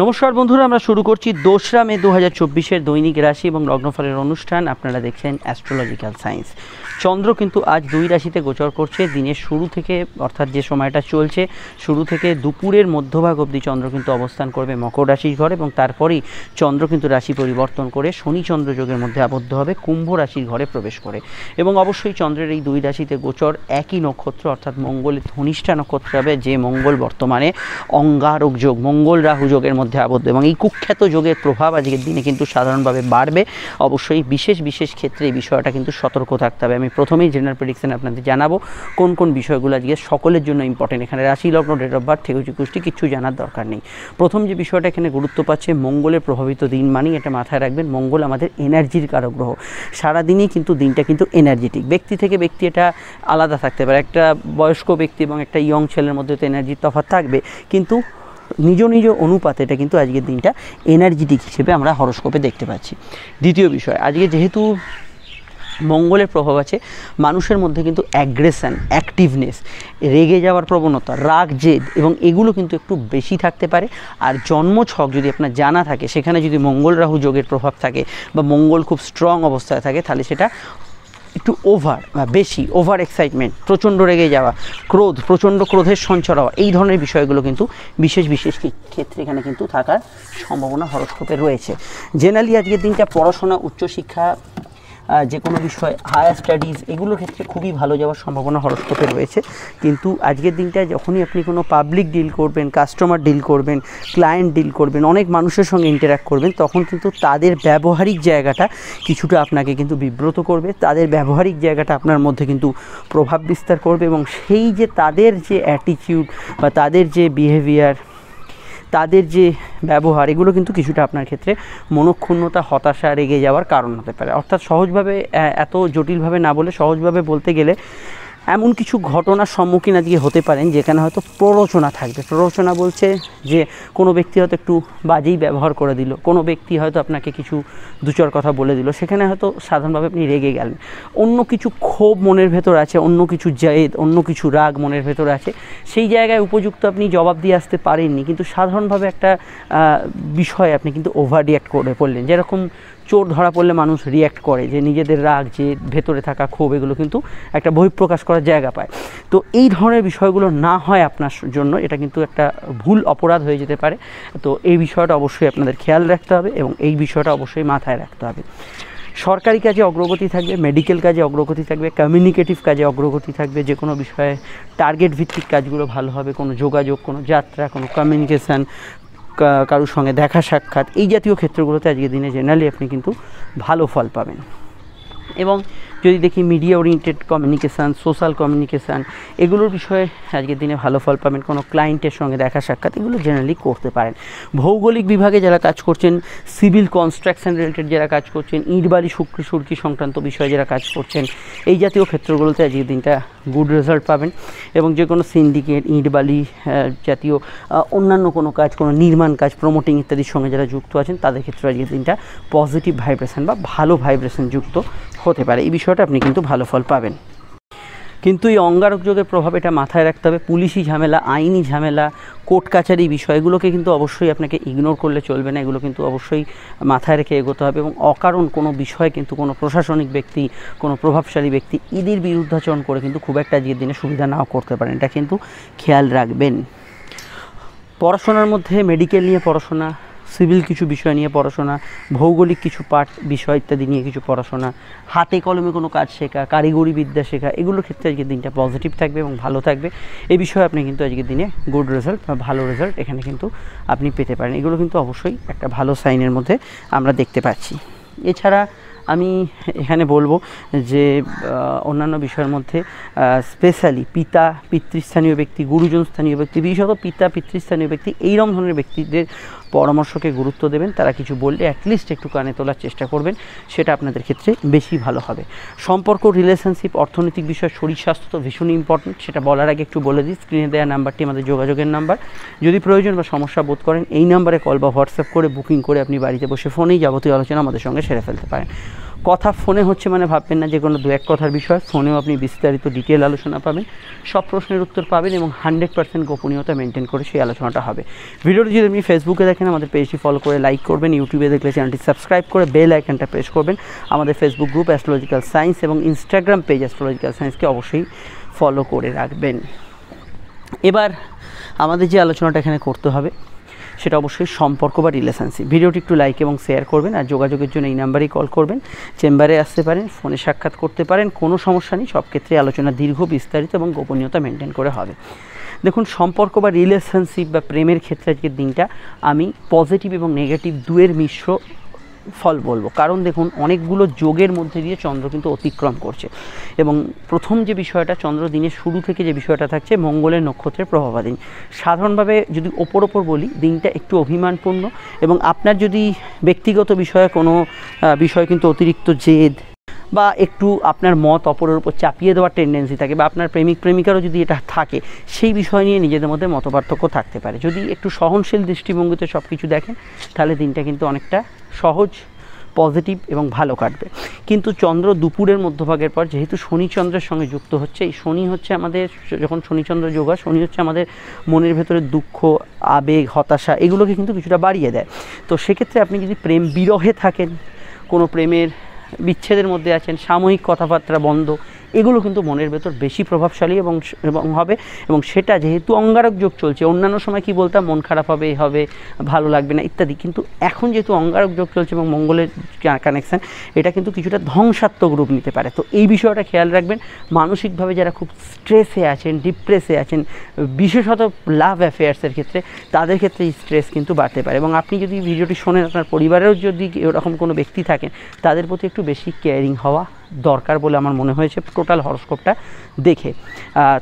নমস্কার বন্ধুরা আমরা শুরু করছি দোসরা মে দু হাজার চব্বিশের দৈনিক রাশি এবং লগ্নফলের অনুষ্ঠান আপনারা দেখছেন অ্যাস্ট্রোলজিক্যাল সায়েন্স চন্দ্র কিন্তু আজ দুই রাশিতে গোচর করছে দিনের শুরু থেকে অর্থাৎ যে সময়টা চলছে শুরু থেকে দুপুরের মধ্যভাগ অবধি চন্দ্র কিন্তু অবস্থান করবে মকর রাশির ঘরে এবং তারপরেই চন্দ্র কিন্তু রাশি পরিবর্তন করে শনি চন্দ্র যোগের মধ্যে আবদ্ধ হবে কুম্ভ রাশির ঘরে প্রবেশ করে এবং অবশ্যই চন্দ্রের এই দুই রাশিতে গোচর একই নক্ষত্র অর্থাৎ মঙ্গলের ধনিষ্ঠা নক্ষত্র হবে যে মঙ্গল বর্তমানে অঙ্গারক যোগ মঙ্গল রাহু যোগের মধ্যে আবদ্ধ এবং এই কুখ্যাত যোগের প্রভাব আজকের দিনে কিন্তু সাধারণভাবে বাড়বে অবশ্যই বিশেষ বিশেষ ক্ষেত্রে এই বিষয়টা কিন্তু সতর্ক থাকতে হবে আমি প্রথমেই জেনারেল প্রেডিকশান আপনাদের জানাবো কোন কোন বিষয়গুলো আজকে সকলের জন্য ইম্পর্টেন্ট এখানে রাশি লগ্ন ডেট অফ বার্থ থেকে কুষ্টি কিছু জানার দরকার নেই প্রথম যে বিষয়টা এখানে গুরুত্ব পাচ্ছে মঙ্গলের প্রভাবিত দিন মানেই এটা মাথায় রাখবেন মঙ্গল আমাদের এনার্জির কারক গ্রহ সারাদিনই কিন্তু দিনটা কিন্তু এনার্জেটিক ব্যক্তি থেকে ব্যক্তি এটা আলাদা থাকতে পারে একটা বয়স্ক ব্যক্তি এবং একটা ইয়ং ছেলের মধ্যে তো এনার্জির তফাৎ থাকবে কিন্তু নিজ নিজ অনুপাতে এটা কিন্তু আজকের দিনটা এনার্জেটিক হিসেবে আমরা হরস্কোপে দেখতে পাচ্ছি দ্বিতীয় বিষয় আজকে যেহেতু মঙ্গলের প্রভাব আছে মানুষের মধ্যে কিন্তু অ্যাগ্রেশান অ্যাক্টিভনেস রেগে যাওয়ার প্রবণতা রাগ জেদ এবং এগুলো কিন্তু একটু বেশি থাকতে পারে আর জন্ম ছক যদি আপনার জানা থাকে সেখানে যদি মঙ্গল রাহু যোগের প্রভাব থাকে বা মঙ্গল খুব স্ট্রং অবস্থায় থাকে তাহলে সেটা একটু ওভার বা বেশি ওভার এক্সাইটমেন্ট প্রচণ্ড রেগে যাওয়া ক্রোধ প্রচণ্ড ক্রোধের সঞ্চার হওয়া এই ধরনের বিষয়গুলো কিন্তু বিশেষ বিশেষ ক্ষেত্রে এখানে কিন্তু থাকার সম্ভাবনা হরস্কোপে রয়েছে জেনারেলি আজকের দিনটা পড়াশোনা উচ্চশিক্ষা যে কোনো বিষয় হায়ার স্টাডিজ এগুলোর ক্ষেত্রে খুবই ভালো যাওয়ার সম্ভাবনা হরস্কোপে রয়েছে কিন্তু আজকের দিনটায় যখনই আপনি কোনো পাবলিক ডিল করবেন কাস্টমার ডিল করবেন ক্লায়েন্ট ডিল করবেন অনেক মানুষের সঙ্গে ইন্টারাক্ট করবেন তখন কিন্তু তাদের ব্যবহারিক জায়গাটা কিছুটা আপনাকে কিন্তু বিব্রত করবে তাদের ব্যবহারিক জায়গাটা আপনার মধ্যে কিন্তু প্রভাব বিস্তার করবে এবং সেই যে তাদের যে অ্যাটিটিউড বা তাদের যে বিহেভিয়ার তাদের যে ব্যবহার এগুলো কিন্তু কিছুটা আপনার ক্ষেত্রে মনক্ষুণ্ণতা হতাশা রেগে যাওয়ার কারণ হতে পারে অর্থাৎ সহজভাবে এত জটিলভাবে না বলে সহজভাবে বলতে গেলে এমন কিছু ঘটনার সম্মুখীন আজকে হতে পারেন যেখানে হয়তো প্ররোচনা থাকবে প্ররোচনা বলছে যে কোনো ব্যক্তি হয়তো একটু বাজেই ব্যবহার করে দিল কোনো ব্যক্তি হয়তো আপনাকে কিছু দুচর কথা বলে দিল সেখানে হয়তো সাধারণভাবে আপনি রেগে গেলেন অন্য কিছু ক্ষোভ মনের ভেতর আছে অন্য কিছু জেদ অন্য কিছু রাগ মনের ভেতর আছে সেই জায়গায় উপযুক্ত আপনি জবাব দিয়ে আসতে পারেননি কিন্তু সাধারণভাবে একটা বিষয় আপনি কিন্তু ওভার রিয়াক্ট করে পড়লেন যেরকম চোর ধরা পড়লে মানুষ রিয়্যাক্ট করে যে নিজেদের রাগ যে ভেতরে থাকা ক্ষোভ এগুলো কিন্তু একটা বহিঃপ্রকাশ করার জায়গা পায় তো এই ধরনের বিষয়গুলো না হয় আপনার জন্য এটা কিন্তু একটা ভুল অপরাধ হয়ে যেতে পারে তো এই বিষয়টা অবশ্যই আপনাদের খেয়াল রাখতে হবে এবং এই বিষয়টা অবশ্যই মাথায় রাখতে হবে সরকারি কাজে অগ্রগতি থাকবে মেডিকেল কাজে অগ্রগতি থাকবে কমিউনিকেটিভ কাজে অগ্রগতি থাকবে যে কোনো বিষয়ে টার্গেট ভিত্তিক কাজগুলো ভালো হবে কোনো যোগাযোগ কোনো যাত্রা কোনো কমিউনিকেশান কারোর সঙ্গে দেখা সাক্ষাৎ এই জাতীয় ক্ষেত্রগুলোতে আজকের দিনে জেনারেলি আপনি কিন্তু ভালো ফল পাবেন এবং যদি দেখি media oriented communication social communication এগুলোর বিষয়ে আজকের দিনে ভালো ফল পাবেন কোনো ক্লায়েন্টের সঙ্গে দেখা সাক্ষাৎ এগুলো জেনারেলি করতে পারেন ভৌগোলিক বিভাগে যারা কাজ করছেন সিভিল কনস্ট্রাকশন রিলেটেড যারা কাজ করছেন বাড়ি সুক্রি সুরকি সংক্রান্ত বিষয়ে যারা কাজ করছেন এই জাতীয় ক্ষেত্রগুলোতে আজকের দিনটা গুড রেজাল্ট পাবেন এবং যে কোনো সিন্ডিকেট বালি জাতীয় অন্যান্য কোনো কাজ কোনো নির্মাণ কাজ প্রমোটিং ইত্যাদির সঙ্গে যারা যুক্ত আছেন তাদের ক্ষেত্রে আজকের দিনটা পজিটিভ ভাইব্রেশন বা ভালো ভাইব্রেশন যুক্ত হতে পারে এই বিষয়টা আপনি কিন্তু ভালো ফল পাবেন কিন্তু এই অঙ্গারক যোগের প্রভাব এটা মাথায় রাখতে হবে পুলিশি ঝামেলা আইনি ঝামেলা কোর্ট কাছারি বিষয়গুলোকে কিন্তু অবশ্যই আপনাকে ইগনোর করলে চলবে না এগুলো কিন্তু অবশ্যই মাথায় রেখে এগোতে হবে এবং অকারণ কোনো বিষয়ে কিন্তু কোনো প্রশাসনিক ব্যক্তি কোনো প্রভাবশালী ব্যক্তি ইদির বিরুদ্ধাচরণ করে কিন্তু খুব একটা আজকের দিনে সুবিধা নাও করতে পারেন এটা কিন্তু খেয়াল রাখবেন পড়াশোনার মধ্যে মেডিকেল নিয়ে পড়াশোনা সিভিল কিছু বিষয় নিয়ে পড়াশোনা ভৌগোলিক কিছু পাঠ বিষয় ইত্যাদি নিয়ে কিছু পড়াশোনা হাতে কলমে কোনো কাজ শেখা কারিগরি বিদ্যা শেখা এগুলোর ক্ষেত্রে আজকের দিনটা পজিটিভ থাকবে এবং ভালো থাকবে এই বিষয়ে আপনি কিন্তু আজকের দিনে গুড রেজাল্ট বা ভালো রেজাল্ট এখানে কিন্তু আপনি পেতে পারেন এগুলো কিন্তু অবশ্যই একটা ভালো সাইনের মধ্যে আমরা দেখতে পাচ্ছি এছাড়া আমি এখানে বলবো যে অন্যান্য বিষয়ের মধ্যে স্পেশালি পিতা পিতৃস্থানীয় ব্যক্তি গুরুজন স্থানীয় ব্যক্তি বিশেষত পিতা পিতৃস্থানীয় ব্যক্তি এইরকম ধরনের ব্যক্তিদের পরামর্শকে গুরুত্ব দেবেন তারা কিছু বললে অ্যাটলিস্ট একটু কানে তোলার চেষ্টা করবেন সেটা আপনাদের ক্ষেত্রে বেশি ভালো হবে সম্পর্ক রিলেশনশিপ অর্থনৈতিক বিষয় শরীর স্বাস্থ্য তো ভীষণ ইম্পর্টেন্ট সেটা বলার আগে একটু বলে দিই স্ক্রিনে দেওয়া নাম্বারটি আমাদের যোগাযোগের নাম্বার যদি প্রয়োজন বা সমস্যা বোধ করেন এই নাম্বারে কল বা হোয়াটসঅ্যাপ করে বুকিং করে আপনি বাড়িতে বসে ফোনেই যাবতীয় আলোচনা আমাদের সঙ্গে সেরে ফেলতে পারেন কথা ফোনে হচ্ছে মানে ভাববেন না যে কোনো দু এক কথার বিষয় ফোনেও আপনি বিস্তারিত ডিটেল আলোচনা পাবেন সব প্রশ্নের উত্তর পাবেন এবং হান্ড্রেড পার্সেন্ট গোপনীয়তা মেনটেন করে সেই আলোচনাটা হবে ভিডিওটি যদি আপনি ফেসবুকে দেখেন আমাদের পেজটি ফলো করে লাইক করবেন ইউটিউবে দেখলে চ্যানেলটি সাবস্ক্রাইব করে বেল আইকনটা প্রেস করবেন আমাদের ফেসবুক গ্রুপ অ্যাস্ট্রোলজিক্যাল সায়েন্স এবং ইনস্টাগ্রাম পেজ অ্যাস্ট্রোলজিক্যাল সায়েন্সকে অবশ্যই ফলো করে রাখবেন এবার আমাদের যে আলোচনাটা এখানে করতে হবে সেটা অবশ্যই সম্পর্ক বা রিলেশনশিপ ভিডিওটি একটু লাইক এবং শেয়ার করবেন আর যোগাযোগের জন্য এই নাম্বারেই কল করবেন চেম্বারে আসতে পারেন ফোনে সাক্ষাৎ করতে পারেন কোনো সমস্যা নেই সব ক্ষেত্রে আলোচনা দীর্ঘ বিস্তারিত এবং গোপনীয়তা মেনটেন করে হবে দেখুন সম্পর্ক বা রিলেশনশিপ বা প্রেমের ক্ষেত্রে আজকের দিনটা আমি পজিটিভ এবং নেগেটিভ দুয়ের মিশ্র ফল বলবো কারণ দেখুন অনেকগুলো যোগের মধ্যে দিয়ে চন্দ্র কিন্তু অতিক্রম করছে এবং প্রথম যে বিষয়টা চন্দ্র দিনের শুরু থেকে যে বিষয়টা থাকছে মঙ্গলের নক্ষত্রের প্রভাবাধীন সাধারণভাবে যদি ওপর ওপর বলি দিনটা একটু অভিমানপূর্ণ এবং আপনার যদি ব্যক্তিগত বিষয়ে কোনো বিষয় কিন্তু অতিরিক্ত জেদ বা একটু আপনার মত অপরের উপর চাপিয়ে দেওয়ার টেন্ডেন্সি থাকে বা আপনার প্রেমিক প্রেমিকারও যদি এটা থাকে সেই বিষয় নিয়ে নিজেদের মধ্যে মতপার্থক্য থাকতে পারে যদি একটু সহনশীল দৃষ্টিভঙ্গিতে সব কিছু দেখেন তাহলে দিনটা কিন্তু অনেকটা সহজ পজিটিভ এবং ভালো কাটবে কিন্তু চন্দ্র দুপুরের মধ্যভাগের পর যেহেতু শনিচন্দ্রের সঙ্গে যুক্ত হচ্ছে এই শনি হচ্ছে আমাদের যখন শনিচন্দ্র যোগ হয় শনি হচ্ছে আমাদের মনের ভেতরে দুঃখ আবেগ হতাশা এগুলোকে কিন্তু কিছুটা বাড়িয়ে দেয় তো সেক্ষেত্রে আপনি যদি প্রেম বিরহে থাকেন কোনো প্রেমের বিচ্ছেদের মধ্যে আছেন সাময়িক কথাবার্তা বন্ধ এগুলো কিন্তু মনের ভেতর বেশি প্রভাবশালী এবং এবং হবে এবং সেটা যেহেতু অঙ্গারক যোগ চলছে অন্যান্য সময় কি বলতাম মন খারাপ হবে হবে ভালো লাগবে না ইত্যাদি কিন্তু এখন যেহেতু অঙ্গারক যোগ চলছে এবং মঙ্গলের কানেকশান এটা কিন্তু কিছুটা ধ্বংসাত্মক রূপ নিতে পারে তো এই বিষয়টা খেয়াল রাখবেন মানসিকভাবে যারা খুব স্ট্রেসে আছেন ডিপ্রেসে আছেন বিশেষত লাভ অ্যাফেয়ার্সের ক্ষেত্রে তাদের ক্ষেত্রে স্ট্রেস কিন্তু বাড়তে পারে এবং আপনি যদি ভিডিওটি শোনেন আপনার পরিবারেরও যদি এরকম কোনো ব্যক্তি থাকেন তাদের প্রতি একটু বেশি কেয়ারিং হওয়া দরকার বলে আমার মনে হয়েছে টোটাল হরস্কোপটা দেখে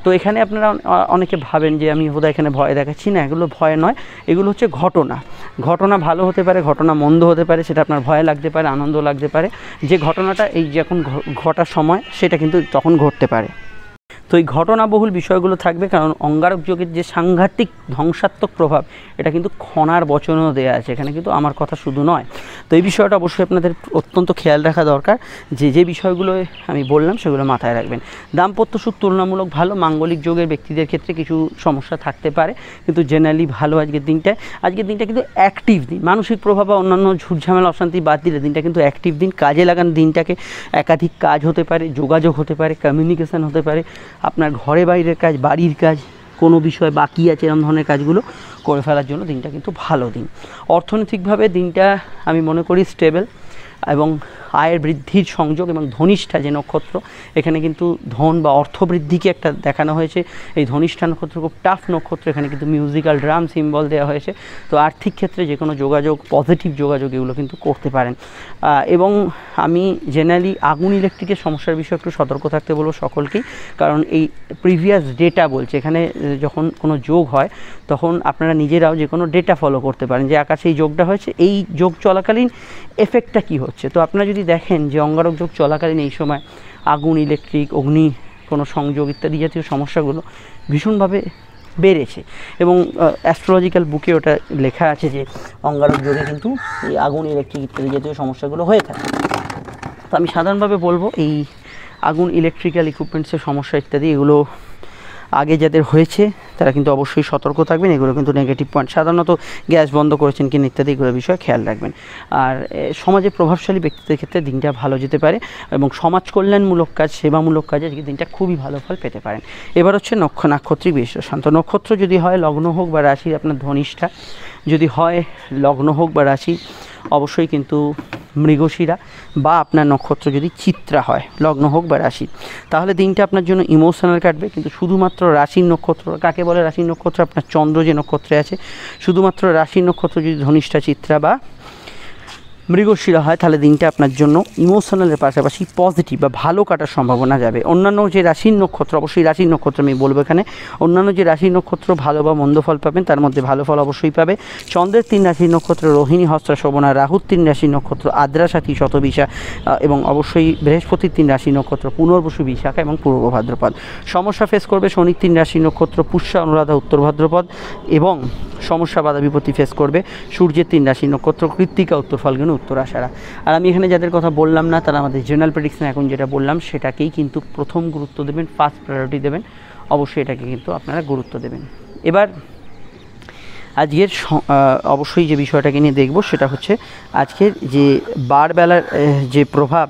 তো এখানে আপনারা অনেকে ভাবেন যে আমি হোদা এখানে ভয় দেখাচ্ছি না এগুলো ভয় নয় এগুলো হচ্ছে ঘটনা ঘটনা ভালো হতে পারে ঘটনা মন্দ হতে পারে সেটা আপনার ভয় লাগতে পারে আনন্দ লাগতে পারে যে ঘটনাটা এই যখন ঘটার সময় সেটা কিন্তু তখন ঘটতে পারে তো এই ঘটনাবহুল বিষয়গুলো থাকবে কারণ অঙ্গারক যুগের যে সাংঘাতিক ধ্বংসাত্মক প্রভাব এটা কিন্তু খনার বচনও দেওয়া আছে এখানে কিন্তু আমার কথা শুধু নয় তো এই বিষয়টা অবশ্যই আপনাদের অত্যন্ত খেয়াল রাখা দরকার যে যে বিষয়গুলো আমি বললাম সেগুলো মাথায় রাখবেন দাম্পত্য সুখ তুলনামূলক ভালো মাঙ্গলিক যুগের ব্যক্তিদের ক্ষেত্রে কিছু সমস্যা থাকতে পারে কিন্তু জেনারেলি ভালো আজকের দিনটা আজকের দিনটা কিন্তু অ্যাক্টিভ দিন মানসিক প্রভাব বা অন্যান্য ঝুটঝামেল অশান্তি বাদ দিলে দিনটা কিন্তু অ্যাক্টিভ দিন কাজে লাগান দিনটাকে একাধিক কাজ হতে পারে যোগাযোগ হতে পারে কমিউনিকেশান হতে পারে আপনার ঘরে বাইরের কাজ বাড়ির কাজ কোনো বিষয় বাকি আছে এরকম ধরনের কাজগুলো করে ফেলার জন্য দিনটা কিন্তু ভালো দিন অর্থনৈতিকভাবে দিনটা আমি মনে করি স্টেবল এবং আয়ের বৃদ্ধির সংযোগ এবং ধনিষ্ঠা যে নক্ষত্র এখানে কিন্তু ধন বা অর্থবৃদ্ধিকে একটা দেখানো হয়েছে এই ধনিষ্ঠা নক্ষত্র খুব টাফ নক্ষত্র এখানে কিন্তু মিউজিক্যাল ড্রাম সিম্বল দেওয়া হয়েছে তো আর্থিক ক্ষেত্রে যে কোনো যোগাযোগ পজিটিভ যোগাযোগ এগুলো কিন্তু করতে পারেন এবং আমি জেনারেলি আগুন ইলেকট্রিকের সমস্যার বিষয়ে একটু সতর্ক থাকতে বলবো সকলকেই কারণ এই প্রিভিয়াস ডেটা বলছে এখানে যখন কোনো যোগ হয় তখন আপনারা নিজেরাও যে কোনো ডেটা ফলো করতে পারেন যে আকাশে এই যোগটা হয়েছে এই যোগ চলাকালীন এফেক্টটা কি হচ্ছে তো আপনারা যদি যদি দেখেন যে অঙ্গারক যোগ চলাকালীন এই সময় আগুন ইলেকট্রিক অগ্নি কোনো সংযোগ ইত্যাদি জাতীয় সমস্যাগুলো ভীষণভাবে বেড়েছে এবং অ্যাস্ট্রোলজিক্যাল বুকে ওটা লেখা আছে যে অঙ্গারক যোগে কিন্তু এই আগুন ইলেকট্রিক ইত্যাদি জাতীয় সমস্যাগুলো হয়ে থাকে তো আমি সাধারণভাবে বলবো এই আগুন ইলেকট্রিক্যাল ইকুইপমেন্টসের সমস্যা ইত্যাদি এগুলো আগে যাদের হয়েছে তারা কিন্তু অবশ্যই সতর্ক থাকবেন এগুলো কিন্তু নেগেটিভ পয়েন্ট সাধারণত গ্যাস বন্ধ করেছেন কিনা ইত্যাদি এগুলো বিষয়ে খেয়াল রাখবেন আর সমাজে প্রভাবশালী ব্যক্তিদের ক্ষেত্রে দিনটা ভালো যেতে পারে এবং সমাজ কল্যাণমূলক কাজ সেবামূলক কাজে দিনটা খুবই ভালো ফল পেতে পারেন এবার হচ্ছে নক্ষ নাক্ষত্রিক শান্ত নক্ষত্র যদি হয় লগ্ন হোক বা রাশি আপনার ধনিষ্ঠা যদি হয় লগ্ন হোক বা রাশি অবশ্যই কিন্তু মৃগশিরা বা আপনার নক্ষত্র যদি চিত্রা হয় লগ্ন হোক বা রাশি তাহলে দিনটা আপনার জন্য ইমোশনাল কাটবে কিন্তু শুধুমাত্র রাশির নক্ষত্র কাকে বলে রাশির নক্ষত্র আপনার চন্দ্র যে নক্ষত্রে আছে শুধুমাত্র রাশির নক্ষত্র যদি ধনিষ্ঠা চিত্রা বা মৃগশিরা হয় তাহলে দিনটা আপনার জন্য ইমোশনালের পাশাপাশি পজিটিভ বা ভালো কাটার সম্ভাবনা যাবে অন্যান্য যে রাশির নক্ষত্র অবশ্যই রাশির নক্ষত্র আমি বলবো এখানে অন্যান্য যে রাশির নক্ষত্র ভালো বা মন্দ ফল পাবেন তার মধ্যে ভালো ফল অবশ্যই পাবে চন্দ্রের তিন রাশির নক্ষত্র রোহিণী হস্তা শোভনা রাহুর তিন রাশির নক্ষত্র আদ্রা সাথী শতবিশা এবং অবশ্যই বৃহস্পতির তিন রাশি নক্ষত্র পুনর্বসু বিশাখা এবং পূর্ব ভাদ্রপদ সমস্যা ফেস করবে শনির তিন রাশি নক্ষত্র পুষ্যা অনুরাধা উত্তর ভাদ্রপদ এবং সমস্যা বাধা বিপত্তি ফেস করবে সূর্যের তিন রাশি নক্ষত্র কৃত্তিকা উত্তর ফাল্গুন উত্তর আশারা আর আমি এখানে যাদের কথা বললাম না তারা আমাদের জেনারেল প্রেডিকশন এখন যেটা বললাম সেটাকেই কিন্তু প্রথম গুরুত্ব দেবেন ফার্স্ট প্রায়োরিটি দেবেন অবশ্যই এটাকে কিন্তু আপনারা গুরুত্ব দেবেন এবার আজকের অবশ্যই যে বিষয়টাকে নিয়ে দেখব সেটা হচ্ছে আজকের যে বারবেলার যে প্রভাব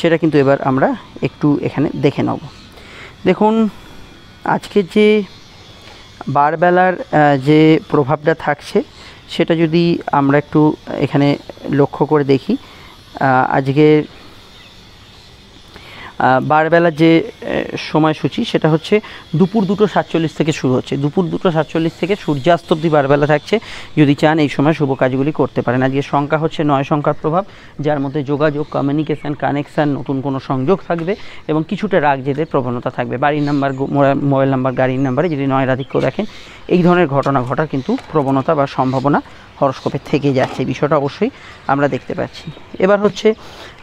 সেটা কিন্তু এবার আমরা একটু এখানে দেখে নেব দেখুন আজকের যে বারবেলার যে প্রভাবটা থাকছে সেটা যদি আমরা একটু এখানে লক্ষ্য করে দেখি আজকের বারবেলা যে সময়সূচি সেটা হচ্ছে দুপুর দুটো সাতচল্লিশ থেকে শুরু হচ্ছে দুপুর দুটো সাতচল্লিশ থেকে সূর্যাস্ত অব্দি বারবেলা থাকছে যদি চান এই সময় শুভ কাজগুলি করতে পারেন আজকে সংখ্যা হচ্ছে নয় সংখ্যার প্রভাব যার মধ্যে যোগাযোগ কমিউনিকেশান কানেকশান নতুন কোনো সংযোগ থাকবে এবং কিছুটা রাগ যেতে প্রবণতা থাকবে বাড়ির নাম্বার মোবাইল নাম্বার গাড়ির নাম্বারে যদি নয় রাধিক্য দেখেন এই ধরনের ঘটনা ঘটার কিন্তু প্রবণতা বা সম্ভাবনা হরস্কোপে থেকে যাচ্ছে বিষয়টা অবশ্যই আমরা দেখতে পাচ্ছি এবার হচ্ছে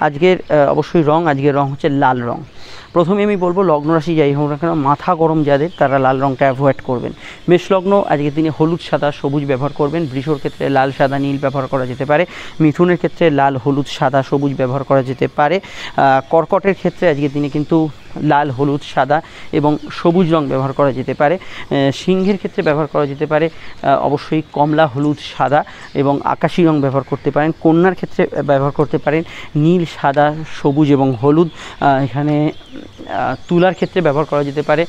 আজকের অবশ্যই রং আজকের রং হচ্ছে লাল রং প্রথমে আমি বলবো লগ্ন রাশি যাই হোক না কেন মাথা গরম যাদের তারা লাল রঙটা অ্যাভয়েড করবেন মেষলগ্ন আজকের দিনে হলুদ সাদা সবুজ ব্যবহার করবেন বৃষর ক্ষেত্রে লাল সাদা নীল ব্যবহার করা যেতে পারে মিথুনের ক্ষেত্রে লাল হলুদ সাদা সবুজ ব্যবহার করা যেতে পারে কর্কটের ক্ষেত্রে আজকের দিনে কিন্তু লাল হলুদ সাদা এবং সবুজ রং ব্যবহার করা যেতে পারে সিংহের ক্ষেত্রে ব্যবহার করা যেতে পারে অবশ্যই কমলা হলুদ সাদা এবং আকাশি রং ব্যবহার করতে পারেন কন্যার ক্ষেত্রে ব্যবহার করতে পারেন নীল সাদা সবুজ এবং হলুদ এখানে তুলার ক্ষেত্রে ব্যবহার করা যেতে পারে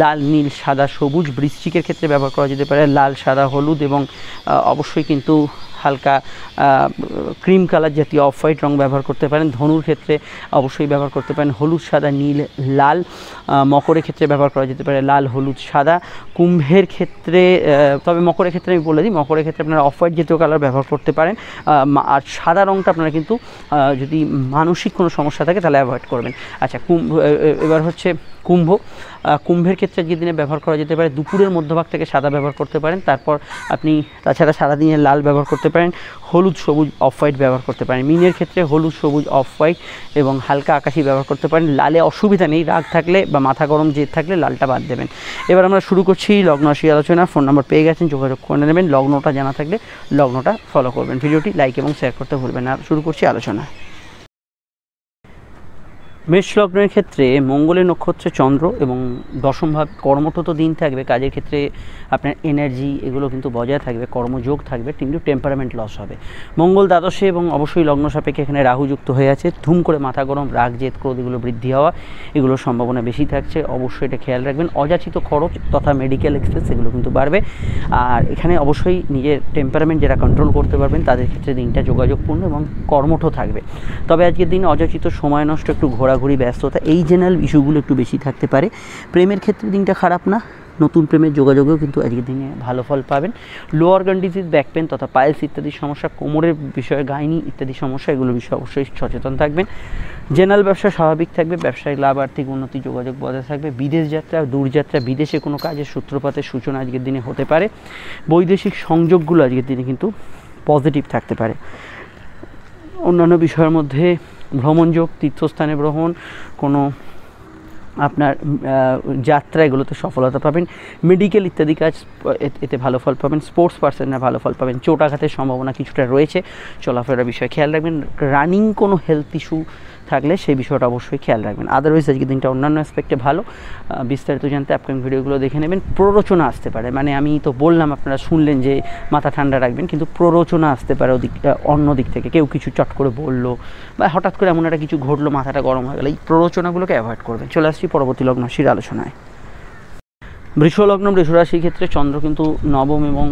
লাল নীল সাদা সবুজ বৃশ্চিকের ক্ষেত্রে ব্যবহার করা যেতে পারে লাল সাদা হলুদ এবং অবশ্যই কিন্তু হালকা ক্রিম কালার জাতীয় অফ হোয়াইট রং ব্যবহার করতে পারেন ধনুর ক্ষেত্রে অবশ্যই ব্যবহার করতে পারেন হলুদ সাদা নীল লাল মকরের ক্ষেত্রে ব্যবহার করা যেতে পারে লাল হলুদ সাদা কুম্ভের ক্ষেত্রে তবে মকরের ক্ষেত্রে আমি বলে দিই মকরের ক্ষেত্রে আপনারা অফ হোয়াইট জাতীয় কালার ব্যবহার করতে পারেন আর সাদা রঙটা আপনারা কিন্তু যদি মানসিক কোনো সমস্যা থাকে তাহলে অ্যাভয়েড করবেন আচ্ছা কুম্ভ এবার হচ্ছে কুম্ভ কুম্ভের ক্ষেত্রে যে দিনে ব্যবহার করা যেতে পারে দুপুরের মধ্যভাগ থেকে সাদা ব্যবহার করতে পারেন তারপর আপনি তাছাড়া সারাদিনে লাল ব্যবহার করতে পারেন হলুদ সবুজ অফ হোয়াইট ব্যবহার করতে পারেন মিনের ক্ষেত্রে হলুদ সবুজ অফ হোয়াইট এবং হালকা আকাশি ব্যবহার করতে পারেন লালে অসুবিধা নেই রাগ থাকলে বা মাথা গরম জেদ থাকলে লালটা বাদ দেবেন এবার আমরা শুরু করছি লগ্নরাশি আলোচনা ফোন নম্বর পেয়ে গেছেন যোগাযোগ করে নেবেন লগ্নটা জানা থাকলে লগ্নটা ফলো করবেন ভিডিওটি লাইক এবং শেয়ার করতে ভুলবেন আর শুরু করছি আলোচনা মেষ লগ্নের ক্ষেত্রে মঙ্গলের নক্ষত্রে চন্দ্র এবং দশমভাব কর্মঠ তো দিন থাকবে কাজের ক্ষেত্রে আপনার এনার্জি এগুলো কিন্তু বজায় থাকবে কর্মযোগ থাকবে কিন্তু টেম্পারামেন্ট লস হবে মঙ্গল দ্বাদশে এবং অবশ্যই লগ্ন সাপেক্ষে এখানে রাহু যুক্ত হয়ে আছে ধুম করে মাথা গরম রাগ জেদ ক্রোধ এগুলো বৃদ্ধি হওয়া এগুলোর সম্ভাবনা বেশি থাকছে অবশ্যই এটা খেয়াল রাখবেন অযাচিত খরচ তথা মেডিকেল এক্সপেন্স এগুলো কিন্তু বাড়বে আর এখানে অবশ্যই নিজের টেম্পারামেন্ট যারা কন্ট্রোল করতে পারবেন তাদের ক্ষেত্রে দিনটা যোগাযোগপূর্ণ এবং কর্মঠ থাকবে তবে আজকের দিন অযাচিত সময় নষ্ট একটু ঘোরা ঘোরাঘুরি ব্যস্ততা এই জেনারেল ইস্যুগুলো একটু বেশি থাকতে পারে প্রেমের ক্ষেত্রে দিনটা খারাপ না নতুন প্রেমের যোগাযোগেও কিন্তু আজকের দিনে ভালো ফল পাবেন low organ disease back pain তথা পাইলস ইত্যাদি সমস্যা কোমরের বিষয়ে গাইনি ইত্যাদি সমস্যা এগুলো বিষয়ে অবশ্যই সচেতন থাকবেন জেনারেল ব্যবসা স্বাভাবিক থাকবে ব্যবসায় লাভ আর্থিক উন্নতি যোগাযোগ বজায় থাকবে বিদেশ যাত্রা দূরযাত্রা বিদেশে কোনো কাজের সূত্রপাতের সূচনা আজকের দিনে হতে পারে বৈদেশিক সংযোগগুলো আজকের দিনে কিন্তু পজিটিভ থাকতে পারে অন্যান্য বিষয়ের মধ্যে ভ্রমণযোগ তীর্থস্থানে ভ্রমণ কোনো আপনার যাত্রা এগুলোতে সফলতা পাবেন মেডিকেল ইত্যাদি কাজ এতে ভালো ফল পাবেন স্পোর্টস পার্সনরা ভালো ফল পাবেন চোটাঘাতের সম্ভাবনা কিছুটা রয়েছে চলাফেরা বিষয়ে খেয়াল রাখবেন রানিং কোনো হেলথ ইস্যু থাকলে সেই বিষয়টা অবশ্যই খেয়াল রাখবেন আদারওয়াইজ আজকে দিনটা অন্যান্য অ্যাসপেক্টে ভালো বিস্তারিত জানতে আপকামিং ভিডিওগুলো দেখে নেবেন প্ররোচনা আসতে পারে মানে আমি তো বললাম আপনারা শুনলেন যে মাথা ঠান্ডা রাখবেন কিন্তু প্ররোচনা আসতে পারে ওদিক অন্য দিক থেকে কেউ কিছু চট করে বললো বা হঠাৎ করে এমন একটা কিছু ঘটলো মাথাটা গরম হয়ে গেলে এই প্ররোচনাগুলোকে অ্যাভয়েড করবেন চলে আসছি পরবর্তী লগ্নশীর আলোচনায় বৃষলগ্ন বৃষরাশির ক্ষেত্রে চন্দ্র কিন্তু নবম এবং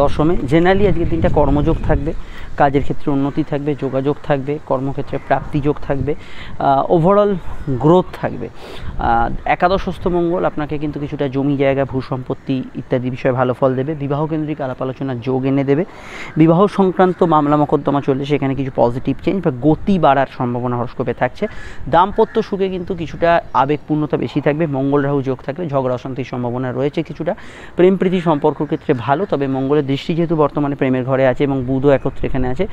দশমে জেনারেলি আজকের দিনটা কর্মযোগ থাকবে কাজের ক্ষেত্রে উন্নতি থাকবে যোগাযোগ থাকবে কর্মক্ষেত্রে প্রাপ্তিযোগ থাকবে ওভারঅল গ্রোথ থাকবে একাদশস্থ মঙ্গল আপনাকে কিন্তু কিছুটা জমি জায়গা ভূ সম্পত্তি ইত্যাদি বিষয়ে ভালো ফল দেবে বিবাহ কেন্দ্রিক আলাপ আলোচনা যোগ এনে দেবে বিবাহ সংক্রান্ত মামলা মকদ্দমা চলে সেখানে কিছু পজিটিভ চেঞ্জ বা গতি বাড়ার সম্ভাবনা হরস্কোপে থাকছে দাম্পত্য সুখে কিন্তু কিছুটা আবেগপূর্ণতা বেশি থাকবে মঙ্গল রাহু যোগ থাকলে ঝগড়া অশান্তির সম্ভাবনা রয়েছে কিছুটা প্রেম প্রীতি সম্পর্ক ক্ষেত্রে ভালো তবে মঙ্গলের দৃষ্টি যেহেতু বর্তমানে প্রেমের ঘরে আছে এবং বুধও একত্রে এখানে এখানে আছে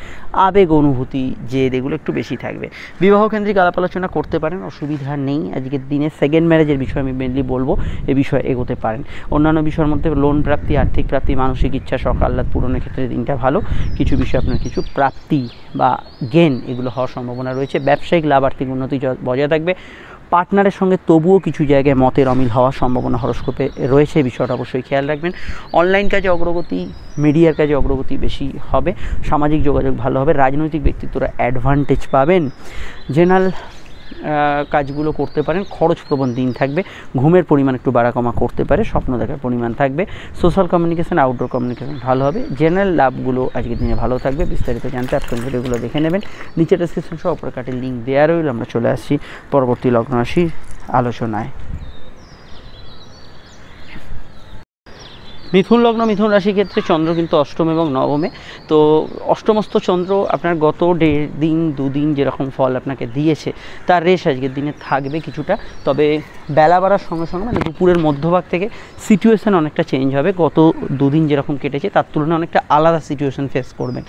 আবেগ অনুভূতি যে এগুলো একটু বেশি থাকবে বিবাহ কেন্দ্রিক আলাপ আলোচনা করতে পারেন অসুবিধা নেই আজকের দিনে সেকেন্ড ম্যারেজের বিষয়ে আমি মেনলি বলবো এ বিষয়ে এগোতে পারেন অন্যান্য বিষয়ের মধ্যে লোন প্রাপ্তি আর্থিক প্রাপ্তি মানসিক ইচ্ছা সকাল্লাদ পূরণের ক্ষেত্রে দিনটা ভালো কিছু বিষয়ে আপনার কিছু প্রাপ্তি বা গেন এগুলো হওয়ার সম্ভাবনা রয়েছে ব্যবসায়িক লাভ আর্থিক উন্নতি বজায় থাকবে পার্টনারের সঙ্গে তবুও কিছু জায়গায় মতের অমিল হওয়ার সম্ভাবনা হরস্কোপে রয়েছে বিষয়টা অবশ্যই খেয়াল রাখবেন অনলাইন কাজে অগ্রগতি মিডিয়ার কাজে অগ্রগতি বেশি হবে সামাজিক যোগাযোগ ভালো হবে রাজনৈতিক ব্যক্তিত্বরা অ্যাডভান্টেজ পাবেন জেনারেল কাজগুলো করতে পারেন খরচপ্রবণ দিন থাকবে ঘুমের পরিমাণ একটু বাড়াকমা করতে পারে স্বপ্ন দেখার পরিমাণ থাকবে সোশ্যাল কমিউনিকেশান আউটডোর কমিউনিকেশান ভালো হবে জেনারেল লাভগুলো আজকের দিনে ভালো থাকবে বিস্তারিত জানতে আজকের ভিডিওগুলো দেখে নেবেন নিচে ডিসক্রিপশন সহ অপর কার্টের লিঙ্ক দেওয়া রইল আমরা চলে আসছি পরবর্তী লগ্ন আলোচনায় মিথুন লগ্ন মিথুন রাশির ক্ষেত্রে চন্দ্র কিন্তু অষ্টম এবং নবমে তো অষ্টমস্ত চন্দ্র আপনার গত দেড় দিন দুদিন যেরকম ফল আপনাকে দিয়েছে তার রেশ আজকের দিনে থাকবে কিছুটা তবে বেলা বাড়ার সঙ্গে সঙ্গে মানে দুপুরের মধ্যভাগ থেকে সিচুয়েশান অনেকটা চেঞ্জ হবে গত দুদিন যেরকম কেটেছে তার তুলনায় অনেকটা আলাদা সিচুয়েশান ফেস করবেন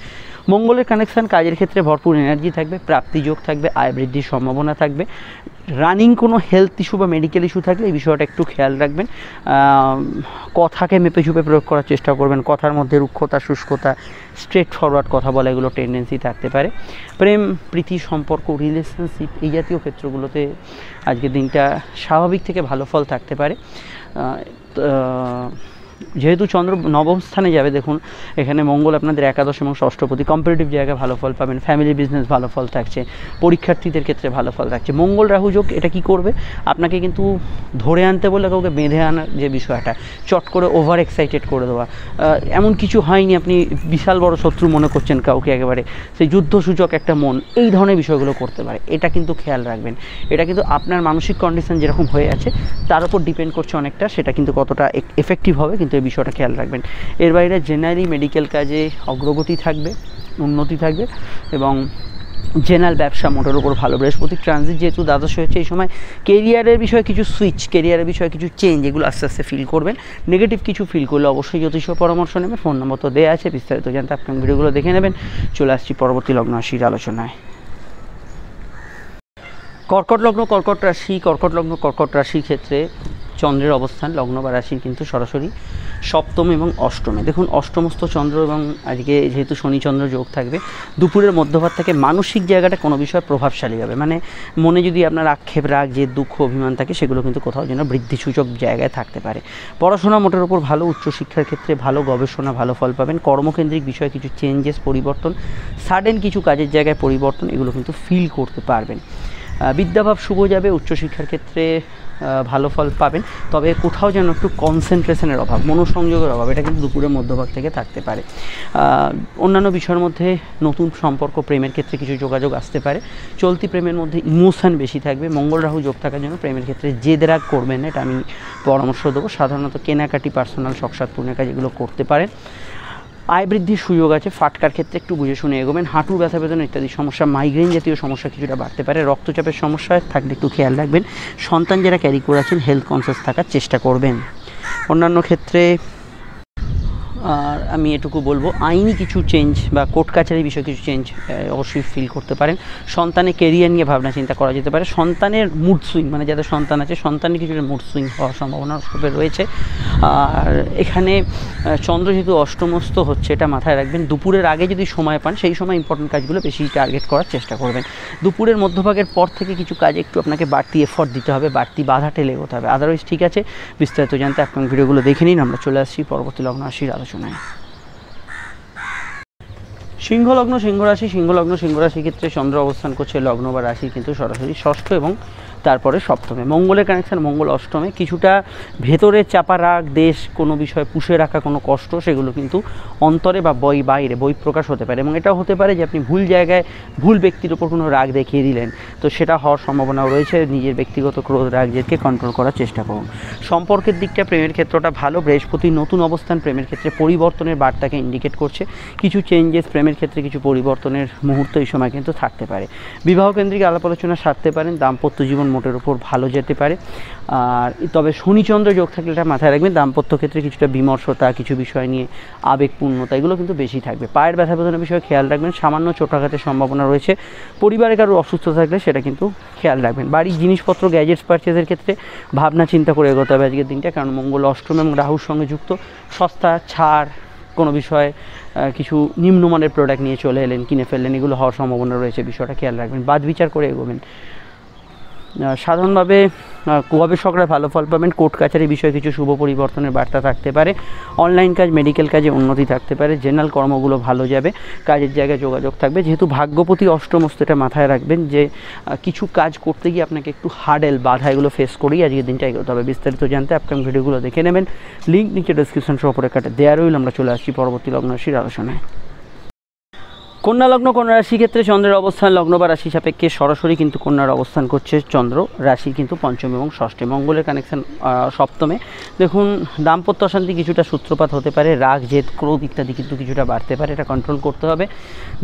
মঙ্গলের কানেকশান কাজের ক্ষেত্রে ভরপুর এনার্জি থাকবে প্রাপ্তিযোগ থাকবে আয় বৃদ্ধির সম্ভাবনা থাকবে রানিং কোনো হেলথ ইস্যু বা মেডিকেল ইস্যু থাকলে এই বিষয়টা একটু খেয়াল রাখবেন কথাকে মেপে ঝুপে প্রয়োগ করার চেষ্টা করবেন কথার মধ্যে রুক্ষতা শুষ্কতা স্ট্রেট ফরওয়ার্ড কথা বলা এগুলো টেন্ডেন্সি থাকতে পারে প্রেম প্রীতি সম্পর্ক রিলেশনশিপ এই জাতীয় ক্ষেত্রগুলোতে আজকের দিনটা স্বাভাবিক থেকে ভালো ফল থাকতে পারে যেহেতু চন্দ্র নবম স্থানে যাবে দেখুন এখানে মঙ্গল আপনাদের একাদশ এবং ষষ্ঠপতি কম্পিটিটিভ জায়গায় ভালো ফল পাবেন ফ্যামিলি বিজনেস ভালো ফল থাকছে পরীক্ষার্থীদের ক্ষেত্রে ভালো ফল থাকছে মঙ্গল রাহু যোগ এটা কি করবে আপনাকে কিন্তু ধরে আনতে বলে কাউকে বেঁধে আনার যে বিষয়টা চট করে ওভার এক্সাইটেড করে দেওয়া এমন কিছু হয়নি আপনি বিশাল বড় শত্রু মনে করছেন কাউকে একেবারে সেই যুদ্ধসূচক একটা মন এই ধরনের বিষয়গুলো করতে পারে এটা কিন্তু খেয়াল রাখবেন এটা কিন্তু আপনার মানসিক কন্ডিশন যেরকম হয়ে আছে তার উপর ডিপেন্ড করছে অনেকটা সেটা কিন্তু কতটা এফেক্টিভ e- হবে কিন্তু এই বিষয়টা খেয়াল রাখবেন এর বাইরে জেনারেলি মেডিকেল কাজে অগ্রগতি থাকবে উন্নতি থাকবে এবং জেনারেল ব্যবসা মোটের উপর ভালো বৃহস্পতি ট্রানজিট যেহেতু দ্বাদশ হয়েছে এই সময় কেরিয়ারের বিষয়ে কিছু সুইচ কেরিয়ারের বিষয়ে কিছু চেঞ্জ এগুলো আস্তে আস্তে ফিল করবেন নেগেটিভ কিছু ফিল করলে অবশ্যই জ্যোতিষ পরামর্শ নেবেন ফোন নম্বর তো দেওয়া আছে বিস্তারিত জানতে আপনার ভিডিওগুলো দেখে নেবেন চলে আসছি পরবর্তী লগ্ন রাশির আলোচনায় কর্কট লগ্ন কর্কট রাশি কর্কট লগ্ন কর্কট রাশির ক্ষেত্রে চন্দ্রের অবস্থান লগ্ন বা রাশির কিন্তু সরাসরি সপ্তম এবং অষ্টমে দেখুন অষ্টমস্থ চন্দ্র এবং আজকে যেহেতু শনিচন্দ্র যোগ থাকবে দুপুরের মধ্যভাগ থেকে মানসিক জায়গাটা কোনো বিষয়ে প্রভাবশালী হবে মানে মনে যদি আপনার আক্ষেপ রাগ যে দুঃখ অভিমান থাকে সেগুলো কিন্তু কোথাও যেন বৃদ্ধিসূচক জায়গায় থাকতে পারে পড়াশোনা মোটের ওপর ভালো উচ্চশিক্ষার ক্ষেত্রে ভালো গবেষণা ভালো ফল পাবেন কর্মকেন্দ্রিক বিষয়ে কিছু চেঞ্জেস পরিবর্তন সাডেন কিছু কাজের জায়গায় পরিবর্তন এগুলো কিন্তু ফিল করতে পারবেন বিদ্যাভাব শুভ যাবে উচ্চশিক্ষার ক্ষেত্রে ভালো ফল পাবেন তবে কোথাও যেন একটু কনসেন্ট্রেশনের অভাব মনোসংযোগের অভাব এটা কিন্তু দুপুরের মধ্যভাগ থেকে থাকতে পারে অন্যান্য বিষয়ের মধ্যে নতুন সম্পর্ক প্রেমের ক্ষেত্রে কিছু যোগাযোগ আসতে পারে চলতি প্রেমের মধ্যে ইমোশান বেশি থাকবে মঙ্গল রাহু যোগ থাকার জন্য প্রেমের ক্ষেত্রে জেদ রাগ করবেন এটা আমি পরামর্শ দেবো সাধারণত কেনাকাটি পার্সোনাল শখসাত পূর্ণের কাজ এগুলো করতে পারেন আয় বৃদ্ধির সুযোগ আছে ফাটকার ক্ষেত্রে একটু বুঝে শুনে এগোবেন হাঁটু ব্যথা বেদনা ইত্যাদি সমস্যা মাইগ্রেন জাতীয় সমস্যা কিছুটা বাড়তে পারে রক্তচাপের সমস্যা থাকলে একটু খেয়াল রাখবেন সন্তান যারা ক্যারি করে আছেন হেলথ কনসিয়াস থাকার চেষ্টা করবেন অন্যান্য ক্ষেত্রে আর আমি এটুকু বলবো আইনি কিছু চেঞ্জ বা কোর্ট কাছারি বিষয়ে কিছু চেঞ্জ অবশ্যই ফিল করতে পারেন সন্তানের কেরিয়ার নিয়ে ভাবনা চিন্তা করা যেতে পারে সন্তানের মুড সুইং মানে যাদের সন্তান আছে সন্তানের কিছুটা মুড সুইং হওয়ার সম্ভাবনা সবে রয়েছে আর এখানে চন্দ্র যেহেতু অষ্টমস্ত হচ্ছে এটা মাথায় রাখবেন দুপুরের আগে যদি সময় পান সেই সময় ইম্পর্টেন্ট কাজগুলো বেশি টার্গেট করার চেষ্টা করবেন দুপুরের মধ্যভাগের পর থেকে কিছু কাজ একটু আপনাকে বাড়তি এফর্ট দিতে হবে বাড়তি বাধা টেলে হতে হবে আদারওয়াইজ ঠিক আছে বিস্তারিত জানতে আপনার ভিডিওগুলো দেখে নিন আমরা চলে আসছি পরবর্তী লগ্ন আসির আলোচনা সময় সিংহ লগ্ন সিংহ রাশি সিংহ লগ্ন সিংহ রাশি ক্ষেত্রে চন্দ্র অবস্থান করছে লগ্ন বা রাশি কিন্তু সরাসরি ষষ্ঠ এবং তারপরে সপ্তমে মঙ্গলের কানেকশান মঙ্গল অষ্টমে কিছুটা ভেতরে চাপা রাগ দেশ কোনো বিষয়ে পুষে রাখা কোনো কষ্ট সেগুলো কিন্তু অন্তরে বা বই বাইরে বই প্রকাশ হতে পারে এবং এটা হতে পারে যে আপনি ভুল জায়গায় ভুল ব্যক্তির ওপর কোনো রাগ দেখিয়ে দিলেন তো সেটা হওয়ার সম্ভাবনাও রয়েছে নিজের ব্যক্তিগত ক্রোধ রাগদেরকে কন্ট্রোল করার চেষ্টা করুন সম্পর্কের দিকটা প্রেমের ক্ষেত্রটা ভালো বৃহস্পতি নতুন অবস্থান প্রেমের ক্ষেত্রে পরিবর্তনের বার্তাকে ইন্ডিকেট করছে কিছু চেঞ্জেস প্রেমের ক্ষেত্রে কিছু পরিবর্তনের মুহূর্ত এই সময় কিন্তু থাকতে পারে বিবাহ কেন্দ্রিক আলাপ আলোচনা সারতে পারেন দাম্পত্য জীবন মোটের উপর ভালো যেতে পারে আর তবে শনিচন্দ্র যোগ থাকলে এটা মাথায় রাখবেন দাম্পত্য ক্ষেত্রে কিছুটা বিমর্ষতা কিছু বিষয় নিয়ে আবেগপূর্ণতা এগুলো কিন্তু বেশি থাকবে পায়ের ব্যথা বেদনের বিষয়ে খেয়াল রাখবেন সামান্য চোটাঘাতের সম্ভাবনা রয়েছে পরিবারে কারো অসুস্থ থাকলে সেটা কিন্তু খেয়াল রাখবেন বাড়ির জিনিসপত্র গ্যাজেটস পারচেজের ক্ষেত্রে ভাবনা চিন্তা করে এগোতে হবে আজকের দিনটা কারণ মঙ্গল অষ্টম এবং রাহুর সঙ্গে যুক্ত সস্তা ছাড় কোনো বিষয়ে কিছু নিম্নমানের প্রোডাক্ট নিয়ে চলে এলেন কিনে ফেললেন এগুলো হওয়ার সম্ভাবনা রয়েছে বিষয়টা খেয়াল রাখবেন বাদ বিচার করে এগোবেন সাধারণভাবে গবেষকরা ভালো ফল পাবেন কোর্ট কাছারি বিষয়ে কিছু শুভ পরিবর্তনের বার্তা থাকতে পারে অনলাইন কাজ মেডিকেল কাজে উন্নতি থাকতে পারে জেনারেল কর্মগুলো ভালো যাবে কাজের জায়গায় যোগাযোগ থাকবে যেহেতু ভাগ্যপতি অষ্টমস্ত এটা মাথায় রাখবেন যে কিছু কাজ করতে গিয়ে আপনাকে একটু হার্ডেল বাধা এগুলো ফেস করেই আজকের দিনটা এগোতে হবে বিস্তারিত জানতে আপনার ভিডিওগুলো দেখে নেবেন লিঙ্ক নিচে ডিসক্রিপশন সহ পরে কাটে দেওয়া রইল আমরা চলে আসছি পরবর্তী লগ্নশীর আলোচনায় কন্যা লগ্ন কন্যা রাশির ক্ষেত্রে চন্দ্রের অবস্থান লগ্ন বা রাশি সাপেক্ষে সরাসরি কিন্তু কন্যার অবস্থান করছে চন্দ্র রাশি কিন্তু পঞ্চম এবং ষষ্ঠে মঙ্গলের কানেকশান সপ্তমে দেখুন দাম্পত্য অশান্তি কিছুটা সূত্রপাত হতে পারে রাগ জেদ ক্রোধ ইত্যাদি কিন্তু কিছুটা বাড়তে পারে এটা কন্ট্রোল করতে হবে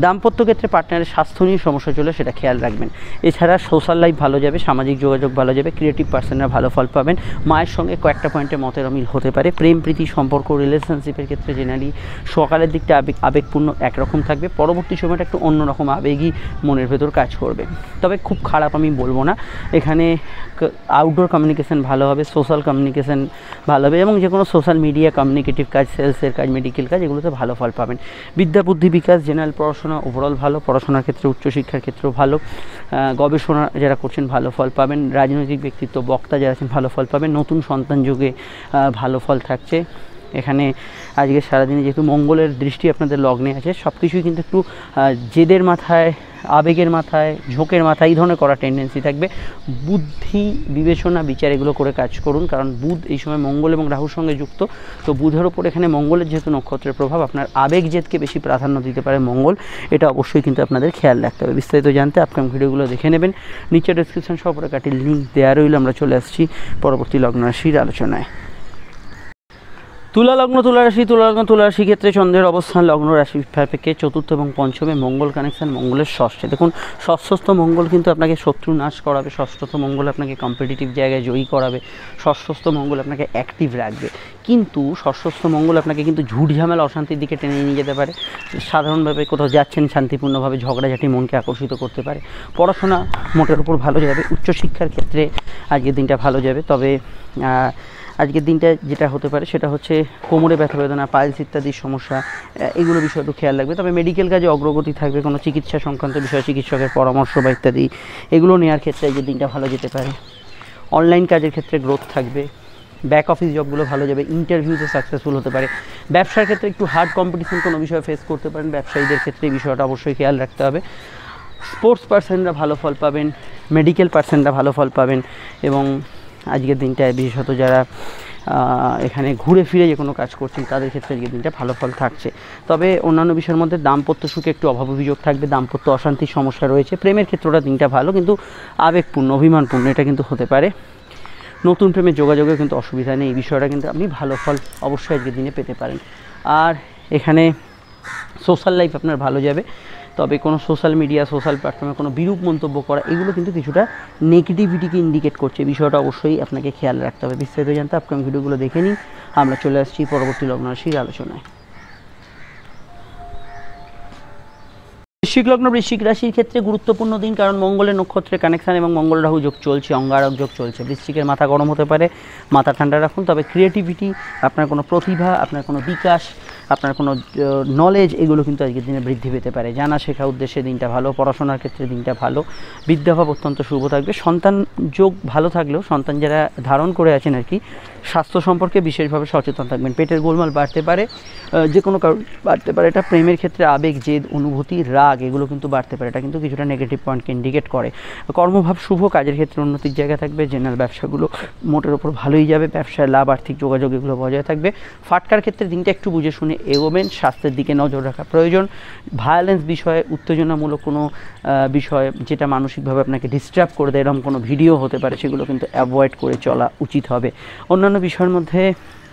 দাম্পত্য ক্ষেত্রে পার্টনারের স্বাস্থ্য নিয়ে সমস্যা চলে সেটা খেয়াল রাখবেন এছাড়া সোশ্যাল লাইফ ভালো যাবে সামাজিক যোগাযোগ ভালো যাবে ক্রিয়েটিভ পার্সনরা ভালো ফল পাবেন মায়ের সঙ্গে কয়েকটা পয়েন্টে মতের অমিল হতে পারে প্রেম প্রীতি সম্পর্ক রিলেশনশিপের ক্ষেত্রে জেনারেলি সকালের দিকটা আবেগ আবেগপূর্ণ একরকম থাকবে পরবর্তী পরবর্তী সময়টা একটু অন্যরকম আবেগই মনের ভেতর কাজ করবে তবে খুব খারাপ আমি বলবো না এখানে আউটডোর কমিউনিকেশান ভালো হবে সোশ্যাল কমিউনিকেশান ভালো হবে এবং যে কোনো সোশ্যাল মিডিয়া কমিউনিকেটিভ কাজ সেলসের কাজ মেডিকেল কাজ এগুলোতে ভালো ফল পাবেন বিদ্যা বুদ্ধি বিকাশ জেনারেল পড়াশোনা ওভারঅল ভালো পড়াশোনার ক্ষেত্রে উচ্চশিক্ষার ক্ষেত্রেও ভালো গবেষণা যারা করছেন ভালো ফল পাবেন রাজনৈতিক ব্যক্তিত্ব বক্তা যারা আছেন ভালো ফল পাবেন নতুন সন্তান যুগে ভালো ফল থাকছে এখানে আজকে সারাদিনে যেহেতু মঙ্গলের দৃষ্টি আপনাদের লগ্নে আছে সব কিছুই কিন্তু একটু জেদের মাথায় আবেগের মাথায় ঝোঁকের মাথায় এই ধরনের করার টেন্ডেন্সি থাকবে বুদ্ধি বিবেচনা বিচার এগুলো করে কাজ করুন কারণ বুধ এই সময় মঙ্গল এবং রাহুর সঙ্গে যুক্ত তো বুধের ওপর এখানে মঙ্গলের যেহেতু নক্ষত্রের প্রভাব আপনার আবেগ জেদকে বেশি প্রাধান্য দিতে পারে মঙ্গল এটা অবশ্যই কিন্তু আপনাদের খেয়াল রাখতে হবে বিস্তারিত জানতে আপনার ভিডিওগুলো দেখে নেবেন নিচে ডিসক্রিপশন সহ কাটি লিঙ্ক দেওয়া রইল আমরা চলে আসছি পরবর্তী লগ্নরাশির আলোচনায় তুলা লগ্ন তুলা রাশি তুলা লগ্ন তুলা রাশি ক্ষেত্রে চন্দ্রের অবস্থান লগ্ন রাশি সাপেক্ষে চতুর্থ এবং পঞ্চমে মঙ্গল কানেকশান মঙ্গলের ষষ্ঠে দেখুন ষষ্ঠস্থ মঙ্গল কিন্তু আপনাকে শত্রু নাশ করাবে ষষ্ঠস্থ মঙ্গল আপনাকে কম্পিটিটিভ জায়গায় জয়ী করাবে ষষ্ঠস্থ মঙ্গল আপনাকে অ্যাক্টিভ রাখবে কিন্তু ষষ্ঠস্থ মঙ্গল আপনাকে কিন্তু ঝুট ঝামেলা অশান্তির দিকে টেনে নিয়ে যেতে পারে সাধারণভাবে কোথাও যাচ্ছেন শান্তিপূর্ণভাবে ঝগড়াঝাটি মনকে আকর্ষিত করতে পারে পড়াশোনা মোটের উপর ভালো যাবে উচ্চশিক্ষার ক্ষেত্রে আজকের দিনটা ভালো যাবে তবে আজকের দিনটা যেটা হতে পারে সেটা হচ্ছে কোমরে ব্যথা বেদনা পাইলস ইত্যাদির সমস্যা এগুলো বিষয় একটু খেয়াল রাখবে তবে মেডিকেল কাজে অগ্রগতি থাকবে কোনো চিকিৎসা সংক্রান্ত বিষয়ে চিকিৎসকের পরামর্শ বা ইত্যাদি এগুলো নেওয়ার ক্ষেত্রে আজকের দিনটা ভালো যেতে পারে অনলাইন কাজের ক্ষেত্রে গ্রোথ থাকবে ব্যাক অফিস জবগুলো ভালো যাবে ইন্টারভিউতে সাকসেসফুল হতে পারে ব্যবসার ক্ষেত্রে একটু হার্ড কম্পিটিশন কোনো বিষয়ে ফেস করতে পারেন ব্যবসায়ীদের ক্ষেত্রে এই বিষয়টা অবশ্যই খেয়াল রাখতে হবে স্পোর্টস পার্সনরা ভালো ফল পাবেন মেডিকেল পার্সনরা ভালো ফল পাবেন এবং আজকের দিনটায় বিশেষত যারা এখানে ঘুরে ফিরে যে কোনো কাজ করছেন তাদের ক্ষেত্রে আজকের দিনটা ভালো ফল থাকছে তবে অন্যান্য বিষয়ের মধ্যে দাম্পত্য সুখে একটু অভাব অভিযোগ থাকবে দাম্পত্য অশান্তির সমস্যা রয়েছে প্রেমের ক্ষেত্রটা দিনটা ভালো কিন্তু আবেগপূর্ণ অভিমানপূর্ণ এটা কিন্তু হতে পারে নতুন প্রেমের যোগাযোগেও কিন্তু অসুবিধা নেই এই বিষয়টা কিন্তু আপনি ভালো ফল অবশ্যই আজকের দিনে পেতে পারেন আর এখানে সোশ্যাল লাইফ আপনার ভালো যাবে তবে কোনো সোশ্যাল মিডিয়া সোশ্যাল প্ল্যাটফর্মে কোনো বিরূপ মন্তব্য করা এগুলো কিন্তু কিছুটা নেগেটিভিটিকে ইন্ডিকেট করছে বিষয়টা অবশ্যই আপনাকে খেয়াল রাখতে হবে বিস্তারিত জানতে আপকামিং ভিডিওগুলো দেখে নিন আমরা চলে আসছি পরবর্তী লগ্নরাশির আলোচনায় বৃশ্চিক লগ্ন বৃশ্চিক রাশির ক্ষেত্রে গুরুত্বপূর্ণ দিন কারণ মঙ্গলের নক্ষত্রে কানেকশান এবং মঙ্গল রাহু যোগ চলছে অঙ্গারক যোগ চলছে বৃশ্চিকের মাথা গরম হতে পারে মাথা ঠান্ডা রাখুন তবে ক্রিয়েটিভিটি আপনার কোনো প্রতিভা আপনার কোনো বিকাশ আপনার কোনো নলেজ এগুলো কিন্তু আজকের দিনে বৃদ্ধি পেতে পারে জানা শেখা উদ্দেশ্যে দিনটা ভালো পড়াশোনার ক্ষেত্রে দিনটা ভালো বিদ্যাভাব অত্যন্ত শুভ থাকবে সন্তান যোগ ভালো থাকলেও সন্তান যারা ধারণ করে আছেন আর কি স্বাস্থ্য সম্পর্কে বিশেষভাবে সচেতন থাকবেন পেটের গোলমাল বাড়তে পারে যে কোনো কারণ বাড়তে পারে এটা প্রেমের ক্ষেত্রে আবেগ জেদ অনুভূতি রাগ এগুলো কিন্তু বাড়তে পারে এটা কিন্তু কিছুটা নেগেটিভ পয়েন্টকে ইন্ডিকেট করে কর্মভাব শুভ কাজের ক্ষেত্রে উন্নতির জায়গা থাকবে জেনারেল ব্যবসাগুলো মোটের ওপর ভালোই যাবে ব্যবসায় লাভ আর্থিক যোগাযোগ এগুলো বজায় থাকবে ফাটকার ক্ষেত্রে দিনটা একটু বুঝে শুনে এগোবেন স্বাস্থ্যের দিকে নজর রাখা প্রয়োজন ভায়োলেন্স বিষয়ে উত্তেজনামূলক কোনো বিষয় যেটা মানসিকভাবে আপনাকে ডিস্টার্ব করে দেয় এরকম কোনো ভিডিও হতে পারে সেগুলো কিন্তু অ্যাভয়েড করে চলা উচিত হবে অন্য অন্যান্য বিষয়ের মধ্যে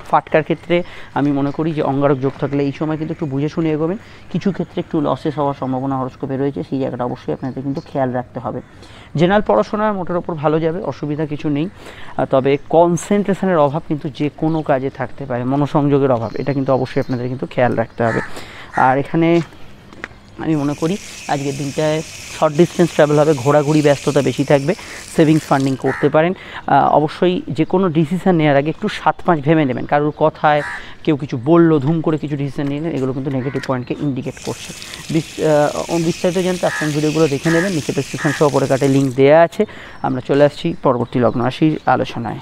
ফাটকার ক্ষেত্রে আমি মনে করি যে অঙ্গারক যোগ থাকলে এই সময় কিন্তু একটু বুঝে শুনে এগোবেন কিছু ক্ষেত্রে একটু লসেস হওয়ার সম্ভাবনা হরস্কোপে রয়েছে সেই জায়গাটা অবশ্যই আপনাদের কিন্তু খেয়াল রাখতে হবে জেনারেল পড়াশোনার মোটের ওপর ভালো যাবে অসুবিধা কিছু নেই তবে কনসেন্ট্রেশনের অভাব কিন্তু যে কোনো কাজে থাকতে পারে মনোসংযোগের অভাব এটা কিন্তু অবশ্যই আপনাদের কিন্তু খেয়াল রাখতে হবে আর এখানে আমি মনে করি আজকের দিনটায় শর্ট ডিস্টেন্স ট্রাভেল হবে ঘোরাঘুরি ব্যস্ততা বেশি থাকবে সেভিংস ফান্ডিং করতে পারেন অবশ্যই যে কোনো ডিসিশান নেওয়ার আগে একটু সাত পাঁচ ভেবে নেবেন কারোর কথায় কেউ কিছু বললো ধুম করে কিছু ডিসিশান নিয়ে নেন এগুলো কিন্তু নেগেটিভ পয়েন্টকে ইন্ডিকেট করছে বিস্তারিত জানতে আপনার ভিডিওগুলো দেখে নেবেন নিচে প্রেসক্রিপশন সহ পরে কাটে লিঙ্ক দেওয়া আছে আমরা চলে আসছি পরবর্তী লগ্ন রাশির আলোচনায়